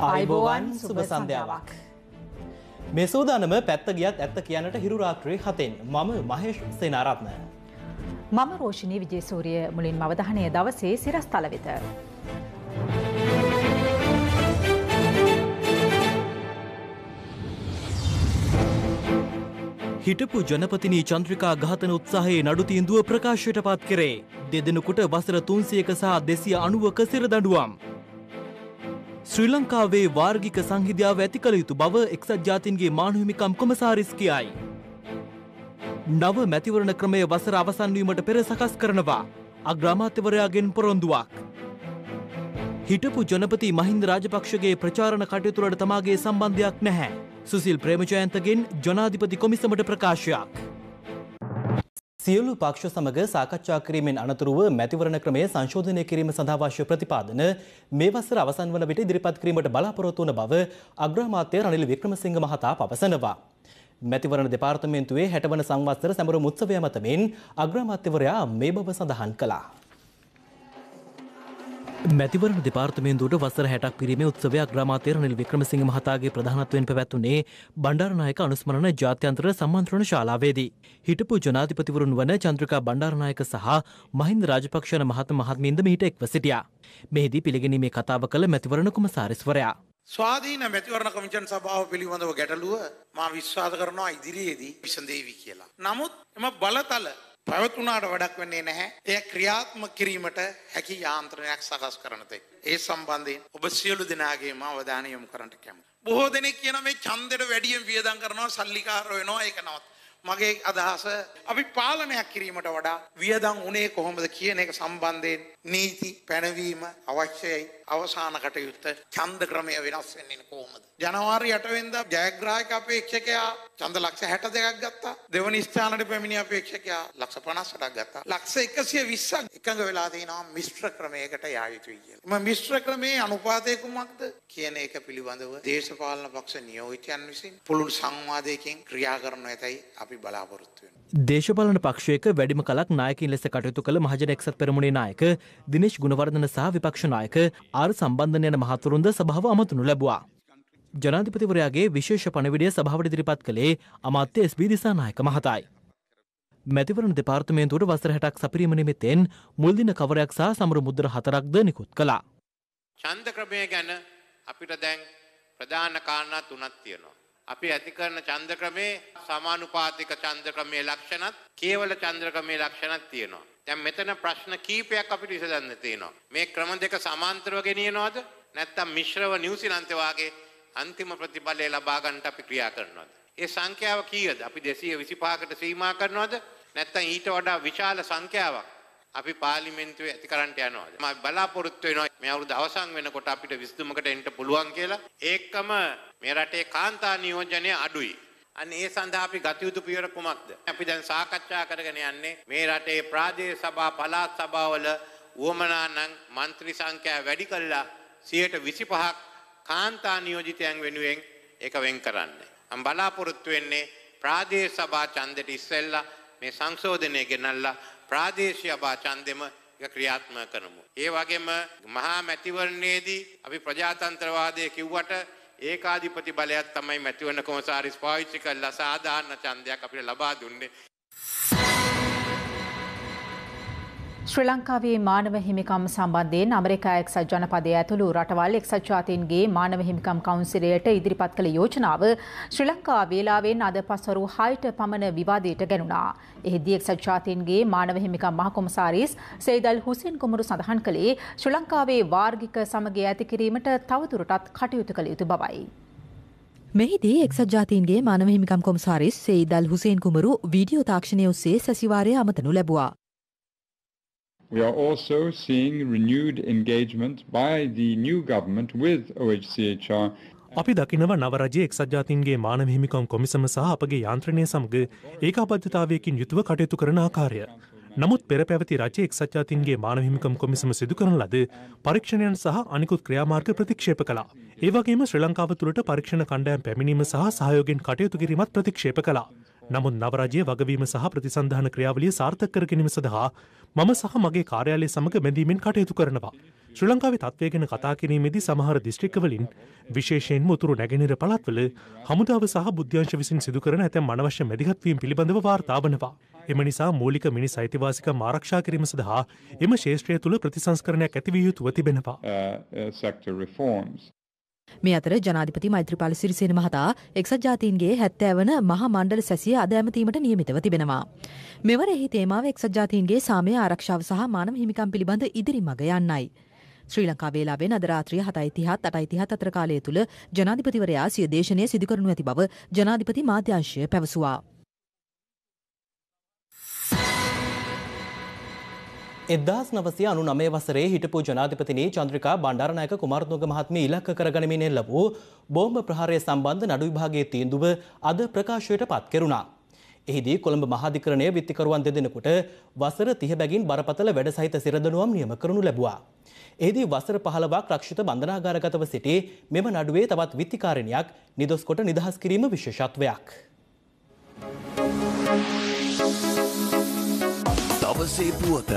අයිබෝවන් සුභ සන්ධ්‍යාවක්. මේ සූදානම පැත්ත ගියත් ඇත්ත කියනට හිරුරාත්‍රී හතෙන් මම මහේෂ් සේනාරත්න. මම රෝෂණී විජේසූරිය මුලින් මවදහනය දවසේ සිරස් තලවිත. හිටපු ජනපතිනී චන්ත්‍රිකා ඝාතන උත්සාහයේ නඩුතිීන්දුව ප්‍රකාශයට පත් කරේ. දෙදෙනකුට වසර තුන්සියක සහ දෙසිය අනුවක සිරදඩුවම්. ශ්‍රී ලංකාවේ වාර්ගික සංහිධ්‍යාව ඇති කළ යුතු බව එක්සත් ජාතින්ගේ මානහිමිකම් කොමසාරිස් කියයි. නව මැතිවරණ ක්‍රමය වසර අවසන්වීමට පෙර සකස් කරනවා අග්‍රාමාත්‍යවරයාගෙන් පොරොන්දුවක්. හිටපු ජනපති මහින්ද රාජපක්ෂගේ ප්‍රචාරණ කටයුතුරට තමාගේ සම්බන්ධයක් නැහැ. සුසිල් ප්‍රේමජයන්තගෙන් ජනාධිපති කොමිසමට ප්‍රකාශයක්. සියලු පක්ෂ සමග සාකච්ඡා කිරීමෙන් අනතුරුව මැතිවරණ ක්‍රමය සංශෝධනය කිරීම සඳහා අවශ්‍ය ප්‍රතිපාදන මේ වසර අවසන් වන විට ඉදිරිපත් කිරීමට බලාපොරොත්තු වන බව අග්‍රාමාත්‍ය රනිල් වික්‍රමසිංහ මහතා පවසනවා. මැතිවරණ දෙපාර්තමේන්තුවේ හැටවන සංවත්සර සැමරුම් උත්සවය මතමින් අග්‍රාමාත්‍යවරයා මේ බව සඳහන් කළා. මැතිවරණ දෙපාර්තමේන්දුවට වසර හැටක් පිරීමේ උත්සවයක් ග්‍රාමාතය රනිල් වික්‍රමසිංහ මහතාගේ ප්‍රධානත්වයෙන් පැවැත්වුණේ බණ්ඩාරනායක අනුස්මරණ ජාත්‍යන්තර සම්මන්ත්‍රණ ශාලාවේදී. හිටපු ජනාධිපතිවරුන් වන චන්ද්‍රිකා බණ්ඩාරනායක සහ මහින්ද රාජපක්ෂණ මහත මහත්මින්ද මෙහිට එක්ව සිටියා. මෙහිදී පිළිගැනීමේ කතාව කළ මැතිවරණ කුමසාරිස්වරයා. ස්වාධීන මැතිවරණ කමිෂන් සභාව පිළිබඳව ගැටලුව මා විශ්වාස කරනවා ඉදිරියේදී විසඳේවි කියලා. නමුත් එම බලතල පැවතුනාට වැඩක් වෙන්නේ නැහැ. එය ක්‍රියාත්මක කිරීමට හැකි යාන්ත්‍රණයක් සකස් කරන තෙක්. ඒ සම්බන්ධයෙන් ඔබ සියලු දෙනාගේම අවධානය යොමු කරන්නට කැමතියි. බොහෝ දෙනෙක් කියන මේ ඡන්දෙට වැඩියෙන් වියදම් කරනවා, සල්ලිකාර වෙනවා ඒක නවත්. මගේ අදහස අපි පාලනයක් කිරීමට වඩා වියදම් උනේ කොහොමද කියන එක සම්බන්ධයෙන් නීති පැනවීම අවශ්‍යයි අවසාන කටයුත්ත ඡන්ද ක්‍රමය වෙනස් වෙන්නේ කොහොමද ජනවාරි 8 වෙනිදා ජයග්‍රාහක අපේක්ෂකයා චන්ද ලක්ෂ හැට දෙකක් ගත්තා දෙවනි ස්ථානට පැමිණි අපේක්ෂකයා ලක්ෂ පනස්සටක් ගත්තා ලක්ෂ එකසිය විස්සක් එකඟ වෙලා තියෙනවා මිශ්‍ර ක්‍රමයකට යා යුතුයි කියලා. එම මිශ්‍ර ක්‍රමේ අනුපාතය කුමක්ද කියන එක පිළිබඳව දේශපාලන පක්ෂ නියෝජිතයන් විසින් පුළුල් සංවාදයකින් ක්‍රියා කරනු ඇතයි අපි බලාපොරොත්තු වෙනවා. දේශපාලන පක්ෂයක වැඩිම කලක් නායකින් ලෙස කටයුතු කළ මහජන එක්සත් පෙරමුණේ නායක දිනේෂ් ගුණවර්ධන සහ විපක්ෂ නායක ආර් සම්බන්ධන යන මහතුරුන්ද සභාව අමතනු ලැබුවා. ජනාධිපතිවරයාගේ විශේෂ පණවිඩිය සභාවට ඉදිරිපත් කළේ අමාත්‍ය එස්.බී. දිසානායක මහතායි. මැතිවරණ දෙපාර්තමේන්තුවට වසර 60ක් සපිරීම නිමිත්තෙන් මුල් දින කවරයක් සහ සමරු මුද්‍ර හතරක්ද නිකුත් කළා. ඡන්ද ක්‍රමය ගැන අපිට දැන් ප්‍රධාන කාරණා තුනක් තියෙනවා. අපි ඇති කරන ඡන්ද ක්‍රමේ සමානුපාතික ඡන්ද ක්‍රමයේ ලක්ෂණත් කේවල ඡන්ද ක්‍රමයේ ලක්ෂණත් තියෙනවා. දැන් මෙතන ප්‍රශ්න කීපයක් අපිට විසඳන්න තියෙනවා. මේ ක්‍රම දෙක සමාන්තරව ගෙනියනවද? නැත්නම් මිශ්‍රව නිව්සීලන්තේ වාගේ අන්තිම ප්‍රතිඵලය ලබා ගන්නට අපි ක්‍රියා කරනවාද? ඒ සංඛ්‍යාව කීයද? අපි 225කට සීමා කරනවද? නැත්නම් ඊට වඩා විශාල සංඛ්‍යාවක් අපි පාර්ලිමේන්තුවේ ඇති කරන්නට යනවාද? මම බලාපොරොත්තු වෙනවා මේ අවුරුද්ද අවසන් වෙනකොට අපිට 23කට එන්න පුළුවන් කියලා. ඒකම මේ රටේ කාන්තා නියෝජනය අඩුයි. අන්න ඒ සඳහා අපි ගත යුතු පියවර කුමක්ද? අපි දැන් සාකච්ඡා කරගෙන යන්නේ මේ රටේ ප්‍රාදේශ සභා පළාත් සභාවල වුවමනා නම් മന്ത്രി සංඛ්‍යාව වැඩි කරලා 125ක් කාන්තා නියෝජිතයන් වෙනුවෙන් ඒක වෙන් කරන්න. මම බලාපොරොත්තු වෙන්නේ ප්‍රාදේශීය සභා ඡන්දෙට ඉස්සෙල්ලා මේ සංශෝධනය ගෙනල්ලා ප්‍රාදේශීය සභා ඡන්දෙම ඒක ක්‍රියාත්මක කරමු. ඒ වගේම මහා මැතිවරණයේදී අපි ප්‍රජාතන්ත්‍රවාදය කිව්වට ඒකාධිපති බලයක් තමයි මැතිවරණ කොමසාරිස් පාවිච්චි කරලා සාධාරණ ඡන්දයක් අපිට ලබා දුන්නේ. ශ්‍රී ලංකාවේ මානව හිමිකම් සම්බන්ධයෙන් ඇමරිකා එක්සත් ජනපදය ඇතුළු රටවල් එක්සත් ජාතීන්ගේ මානව හිමිකම් කවුන්සිලයට ඉදිරිපත් කළ යෝජනාව ශ්‍රී ලංකා වේලාවෙන් අද පස්වරු 6ට පමණ විවාදයට ගැනුණා. එහිදී එක්සත් ජාතීන්ගේ මානව හිමිකම් මහකොමසාරිස් සෙයිදල් හුසෙන් කුමරු සඳහන් කළේ ශ්‍රී ලංකාවේ වාර්ගික සමගිය ඇති කිරීමට තවදුරටත් කටයුතු කළ යුතු බවයි. මෙහිදී එක්සත් ජාතීන්ගේ මානව හිමිකම් කොමසාරිස් සෙයිදල් හුසෙන් කුමරු වීඩියෝ තාක්ෂණය ඔස්සේ සැසිවාරය අමතනු ලැබවා. We are also seeing renewed engagement by the new government with OHCHR අපි දකිනව නවරජයේ එක්සත් ජාතීන්ගේ මානව හිමිකම් කොමිසම සහ අපගේ යාන්ත්‍රණය සමග ඒකාබද්ධතාවයකින් යුතුව කටයුතු කරන ආකාරය. නමුත් පෙර පැවති රජයේ එක්සත් ජාතීන්ගේ මානව හිමිකම් කොමිසම සිදු කරන ලද පරීක්ෂණයන් සහ අනිකුත් ක්‍රියාමාර්ග ප්‍රතික්ෂේප කළා. ඒ වගේම ශ්‍රී ලංකාව තුළට පරීක්ෂණ කණ්ඩායම් පැමිණීම සහ සහයෝගයෙන් කටයුතු කිරීමත් ප්‍රතික්ෂේප කළා. නමුත් නවරජය වගවීම සහ ප්‍රතිසන්ධාන ක්‍රියාවලිය සාර්ථක කර ගැනීම සඳහා මම සහ මගේ කාර්යාලය සමඟ බැඳීමෙන් කටයුතු කරනවා. ශ්‍රී ලංකාවේ තත්ත්වය ගැන කතා කිරීමේදී සමහර දිස්ත්‍රික්කවලින් විශේෂයෙන් උතුරු නැගෙනහිර පළාත්වල හමුදාව සහ බුද්ධ්‍යංශ විසින් සිදු කරන ඇතැම් අනවශ්‍ය මැදිහත්වීම් පිළිබඳව වාර්තා වනවා. එම නිසා මූලික මිනිස් අයිතිවාසික මාරක්ෂා කිරීම සඳහා එම ශේෂත්‍රය තුළ ප්‍රතිසංස්කරණයක් ඇතිවිය යුතුව තිබෙනවා. Uh, uh, මේ අතර ජනාධිපති මෛත්‍රපාල සිරිසේන මහතා එක්සත් ජාතීන්ගේ හැත්තෑවන මහා මණ්ඩල සැසිය අද ඇමතීමට නියමිතව තිබෙනවා. මෙවර එහි තේමාව එක්සත් ජාතීන්ගේ සාමය ආරක්ෂාව සහ මානව හිමිකම් පිළිබඳ ඉදිරි මඟ යන්නයි. ශ්‍රී ලංකා වේලාවෙන් අද රාත්‍රිය 7:30ත් 8:30ත් අතර කාලය තුල ජනාධිපතිවරයා සිය දේශනය සිදු කරනු ඇති බව ජනාධිපති මාධ්‍ය අංශය පැවසුවා. එදදාස් නවසය අනු නමේ වසරේ හිටපු ජනාධිපතින චන්ද්‍රිකා බණ්ඩාරනායක කුමාරතුග මහත්ම ඉලක්ක කරගනමින් එල්ලබූ බෝම්භ ප්‍රහාරය සම්බන්ධ නඩු විභාගේ තීන්දුව අද ප්‍රකාශයට පත් කෙරුණා. එහිදී කොළඹ මහාධිකරණය විත්තිකරුවන් දෙදෙනකුට වසර තිහ බැගින් බරපතල වැඩ සහිත සිරදනුවම් නියම කරනු ලැබවා. එහිදී වසර පහලවක් රක්ෂිත බඳනාගාරගතව සිටි මෙම නඩුවේ තවත් විත්තිකාරණයක් නිදොස්කොට නිදහස් කිරීම විශේෂත්වයක්. අවසේ පුවත.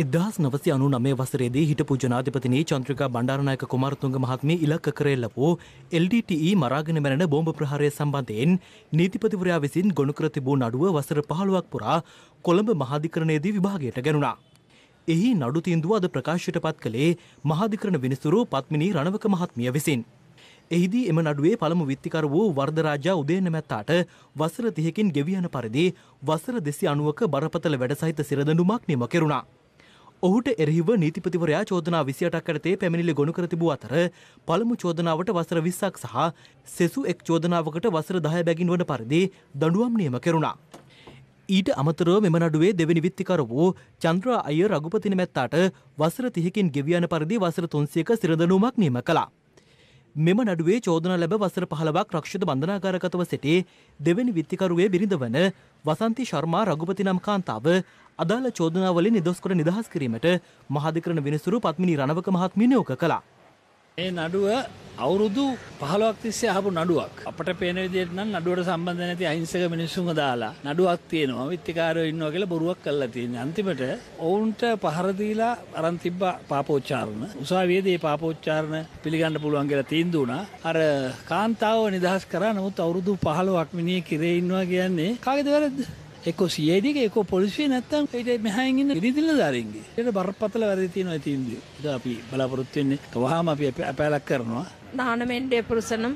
E එදස් නවසි අනු නමේ වසරේදී හිට පුජනාධපතිනී චන්ත්‍රිකා බණ්ඩාරනායක කුමාරතුන්ග මහත්මි ඉලක්ක කරෙල්ල වූ LDTE මරාගෙන මැරෙන බෝම්භ ප්‍රහාරය සම්බන්ධයෙන් නීතිපතිවරයා විසින් ගොුණුකර තිබූ නඩුව වසර පහළුවක් පුරා කොළඹ මහාධිකරණයේදී විභාගයට ගැනුණා. එහි නඩු තීන්දුව අද ප්‍රකාශයට පත් කළේ මහාධිකරණ විනිසුරු පත්මිනී රණවක මහත්මිය විසින්. එහිදී එම නඩුවේ පළමු විත්තිකර වූ වර්ධරාජා උදේනමැත්තාට වසර තිහකින් ගෙවියන පරිදි වසර දෙසි අනුවක බරපතල වැඩ සහිත සිරදඩුමක් නිම කෙරුණා. ඔහුට එරහිව නීතිපතිවරයා චෝදනා විසියටක් කරතේ පැමිණිලි ගොුණු කරතිබූ අතර පළමු චෝදනාවට වසර විස්සක් සහ සෙසු එක් චෝදනාවකට වසර දහය බැගින් වන පරිදි දඩුවම් නියම කෙරුණා. ඊට අමතරව මෙම නඩුවේ දෙවැනි විත්තිකර වූ චන්ද්‍ර අය රගුපතින මැත්තාට වසර තිහකින් ගෙවියන පරිදි වසර තුන්සියක සිරදනුමක් නියම කලා. මෙම නඩුවේ චෝදනා ලැබ වසර 15ක් රක්ෂිත බන්ධනාගාරගතව සිටි දෙවෙනි විත්තිකරුවේ බිරිඳවන වසන්ති ශර්මා රඝුපති නම් කාන්තාව අදාළ චෝදනාවලින් නිදොස් කර නිදහස් කිරීමට මහාධිකරණ විනිසුරු පත්මිනි රණවක මහත්මිය නියෝග කළා. ඒ නඩුව අවුරුදු පහලොක් තිස්සේ අහපු නඩුවක් අපට පේන විදිහට නම් නඩුවට සම්බන්ධ නැති අහිංසක මිනිස්සුන්ව දාලා නඩුවක් තියෙනවා විත්තිකාරයෝ ඉන්නවා කියලා බොරුවක් කරලා තියෙනවා අන්තිමට ඔවුන්ට පහර දීලා අරන් තිබ්බ පාපෝච්චාරණ උසාවියේදී පාපෝච්චාරණ පිළිගන්න පුළුවන් කියලා තීන්දුව වුණා අර කාන්තාව නිදහස් කරා නමුත් අවුරුදු 15ක් මිනිහ කිරේ ඉන්නවා කියන්නේ කාගේද වැරද්ද එක්ක සියඩික එක පොලිසිය නැත්තම් ට මෙහයින්න ඉරිදිල දරන්ගේ යට බරපතල වැරදි තියෙනවා තින්දී ද අපි බලාපොරොත්තුවෙන්නේ වහම අපි අපෑලක් කරනවා දානමෙන්ඩ පුරුසනම්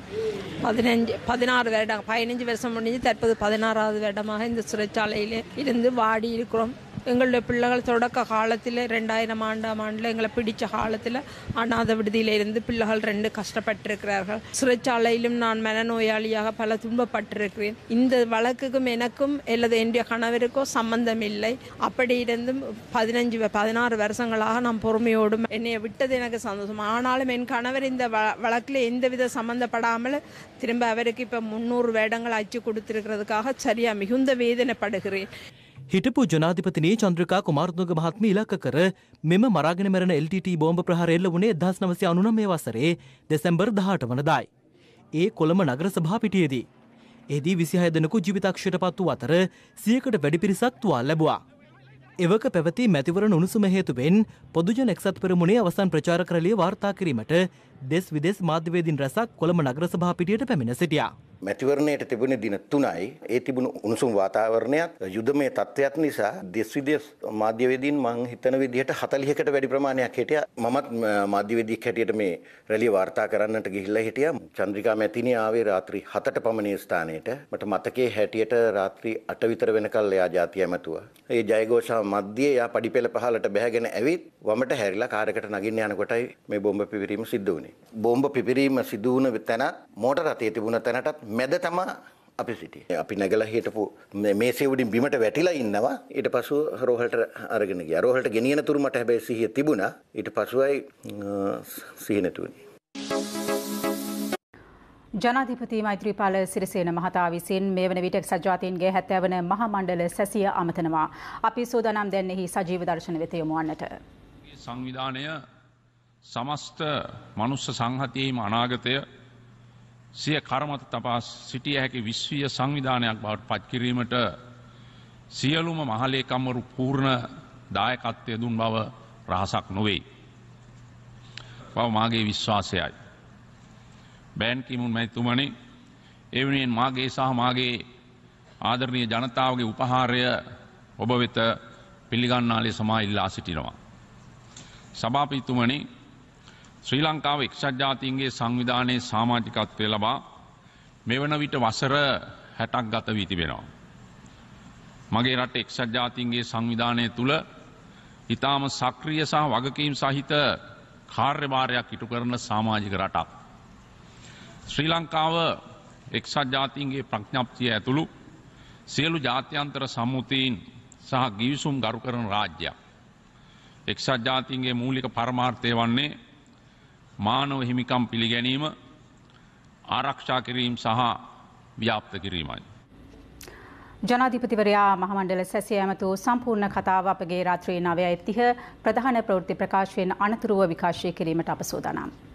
பதினஞ்சு பதினாறு வருடம் பதினஞ்சு வருஷம் முடிஞ்சு தற்போது பதினாறாவது வருடமாக இந்த சிறைச்சாலையில் இருந்து வாடி இருக்கிறோம் எங்களுடைய பிள்ளைகள் தொடக்க காலத்தில் ரெண்டாயிரம் ஆண்டாம் ஆண்டில் எங்களை பிடித்த காலத்தில் அநாத விடுதியிலிருந்து பிள்ளைகள் ரெண்டு கஷ்டப்பட்டிருக்கிறார்கள் சிறைச்சாலையிலும் நான் மனநோயாளியாக பல துன்பப்பட்டிருக்கிறேன் இந்த வழக்குக்கும் எனக்கும் அல்லது என்னுடைய கணவருக்கோ சம்பந்தம் இல்லை அப்படி இருந்தும் பதினஞ்சு பதினாறு வருஷங்களாக நான் பொறுமையோடும் என்னை விட்டது எனக்கு சந்தோஷம் ஆனாலும் என் கணவர் இந்த வழக்கில் எந்தவித சம்மந்தப்படாமல் திரும்ப அவருக்கு இப்போ முந்நூறு வேடங்கள் அச்சு கொடுத்துருக்கிறதுக்காக சரியாக மிகுந்த வேதனைப்படுகிறேன் හිටපු ජනාධිපතිනී චන්ද්‍රකා කුමාරතුංග මහත්මිය ඉලක්ක කර මෙම මරාගෙන මැරෙන LTT බෝම්බ ප්‍රහාරය එල්ල වුණේ 1999 මේ වසරේ දෙසැම්බර් 18 වනදායි. ඒ කොළඹ නගර සභා පිටියේදී. එදී 26 දෙනෙකු ජීවිතක්ෂයට පත් වූ අතර 100කට වැඩි පිරිසක් තුවාල ලැබුවා. එවක පැවති මැතිවරණ උණුසුම හේතුවෙන් පොදුජන එක්සත් පෙරමුණේ අවසන් ප්‍රචාර කරළිය වාර්තා කිරීමට දෙස් විදෙස් මාධ්‍යවේදීන් රැසක් කොළඹ නගර සභා පිටියට පැමිණ සිටියා. මැතිවරණයට තිබුණ දින තුනයි ඒ තිබුණු උණුසුම් වාතාවරණයත් යුදමය තත්ත්වයක් නිසා දෙස්විදෙස් මාධ්‍යවේදීන් මං හිතන විදිහට 40කට වැඩි ප්‍රමාණයක් හිටියා මමත් මාධ්‍යවේදියෙක් හැටියට මේ රැළිය වාර්තා කරන්නට ගිහිල්ලා හිටියා චන්ද්‍රිකා මැතිණිය ආවේ රාත්‍රී 7ට පමණ ස්ථානයට මට මතකයේ හැටියට රාත්‍රී 8 විතර වෙනකල් එයා ජාතිය ඇමතුවා ඒ ජයഘോഷා මැද්දේ එයා පඩිපෙළ පහලට බැහැගෙන ඇවිත් වමට හැරිලා කාරයකට නගින්න යනකොටයි මේ බෝම්බ පිපිරීම සිද්ධ වුණේ බෝම්බ පිපිරීම සිදු වුණ තැන මෝටර රථයේ තිබුණ තැනටත් මැද තමා අපි සිටියේ. අපි නැගලා හිටපු මේ සෙවුඩින් බිමට වැටිලා ඉන්නවා. ඊට පස්ව රෝහලට අරගෙන ගියා. රෝහලට ගෙනියන තුරු මට හැබැයි සිහිය තිබුණා. ඊට පස්වයි සිහිය නැති වුණේ. ජනාධිපති මෛත්‍රීපාල සිරිසේන මහතා විසින් මේ වන විට සජාතීන්ගේ හැත්තෑවන මහ මණ්ඩල සැසිය අමතනවා. අපි සූදානම් දැන්නෙහි සජීව දර්ශන වෙත යොමු වන්නට. සංවිධානය සමස්ත මනුස්ස සංහතියේම අනාගතය සිය කර්මත තපා සිටිය හැකි විශ්වීය සංවිධානයක් බවට පත්කිරීමට සියලුම මහලේකම්වරු පූර්ණ දායකත්වය දුන් බව රහසක් නොවෙයි. බව මාගේ විශ්වාසයයි. බෑන් කිමුන් මැතිතුමනි එවනියෙන් මාගේ සහ මාගේ ආදරණය ජනතාවගේ උපහාරය ඔබ වෙත පිළිගන්නාලේ සමා ඉල්ලා සිටිනවා. සභාපිතුමනි ශ්‍රී ලංකාව එක්ෂත් ජාතීන්ගේ සංවිධානයේ සාමාජිකත්වය ලබා මෙවන විට වසර 60ක් ගත වී තිබෙනවා. මගේ රට එක්ෂත් ජාතීන්ගේ සංවිධානය තුල ඊටාම සක්‍රීය සහ වගකීම් සහිත කාර්යභාරයක් ඉටු කරන සමාජික රටක්. ශ්‍රී ලංකාව එක්සත් ජාතීන්ගේ ප්‍රඥප්තිය ඇතුළු සියලු ජාත්‍යන්තර සම්මුතීන් සහ ගිවිසුම් ගරු කරන රාජ්‍යයක්. එක්සත් ජාතීන්ගේ මූලික පරමාර්ථය වන්නේ මානව හිමිකම් පිළිගැනීම ආරක්ෂා කිරීම් සහ ව්‍යාප්ත කිරීමයි. ජනාධිපතිවරයා මහමණ්ඩල සැසිය ඇමතු සම්පූර්ණ කතාව අපගේ රාත්‍රී නවය ඉතිහ ප්‍රධාන ප්‍රවෘත්ති ප්‍රකාශයෙන් අනතුරුව විකාශය කිරීමට අප සෝදනම්.